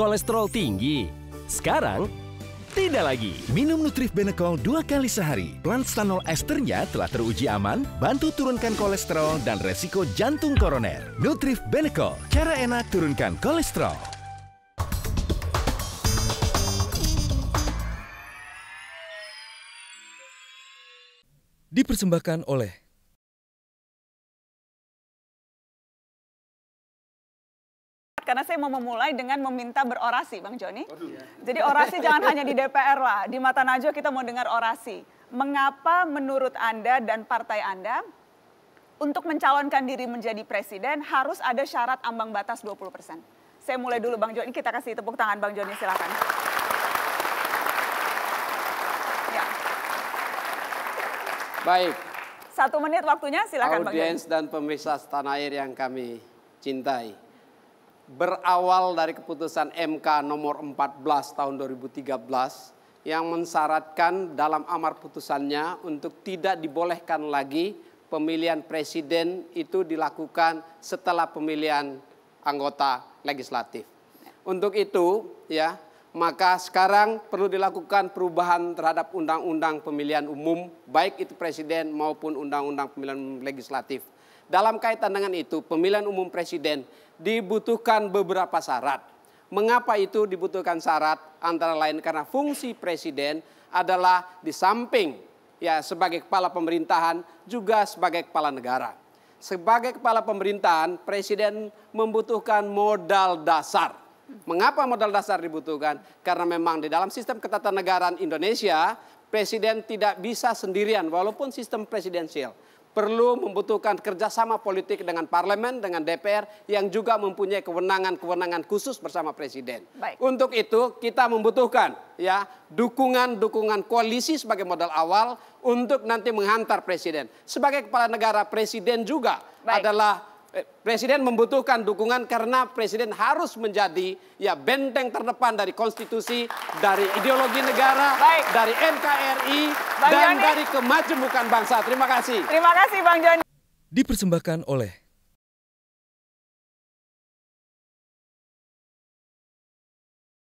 kolesterol tinggi. Sekarang, tidak lagi. Minum Nutrif Benecol dua kali sehari. Plant stanol esternya telah teruji aman, bantu turunkan kolesterol dan resiko jantung koroner. Nutrif Benecol, cara enak turunkan kolesterol. Dipersembahkan oleh karena saya mau memulai dengan meminta berorasi, Bang Joni. Iya. Jadi orasi jangan hanya di DPR lah, di Mata Najwa kita mau dengar orasi. Mengapa menurut Anda dan partai Anda untuk mencalonkan diri menjadi presiden harus ada syarat ambang batas 20 persen? Saya mulai dulu Bang Joni, kita kasih tepuk tangan Bang Joni silakan. Ya. Baik. Satu menit waktunya silakan Audience Bang Joni. dan pemirsa tanah air yang kami cintai berawal dari keputusan MK nomor 14 tahun 2013 yang mensyaratkan dalam amar putusannya untuk tidak dibolehkan lagi pemilihan presiden itu dilakukan setelah pemilihan anggota legislatif. Untuk itu, ya, maka sekarang perlu dilakukan perubahan terhadap undang-undang pemilihan umum, baik itu presiden maupun undang-undang pemilihan legislatif. Dalam kaitan dengan itu, pemilihan umum presiden dibutuhkan beberapa syarat. Mengapa itu dibutuhkan syarat? Antara lain karena fungsi presiden adalah di samping ya sebagai kepala pemerintahan juga sebagai kepala negara. Sebagai kepala pemerintahan, presiden membutuhkan modal dasar. Mengapa modal dasar dibutuhkan? Karena memang di dalam sistem ketatanegaraan Indonesia, presiden tidak bisa sendirian walaupun sistem presidensial perlu membutuhkan kerjasama politik dengan parlemen, dengan DPR yang juga mempunyai kewenangan-kewenangan khusus bersama presiden. Baik. Untuk itu kita membutuhkan ya dukungan-dukungan koalisi sebagai modal awal untuk nanti menghantar presiden. Sebagai kepala negara presiden juga Baik. adalah eh, Presiden membutuhkan dukungan karena presiden harus menjadi ya benteng terdepan dari konstitusi, dari ideologi negara, Baik. dari NKRI Bang dan Joni. dari kemajemukan bangsa. Terima kasih. Terima kasih Bang Joni. Dipersembahkan oleh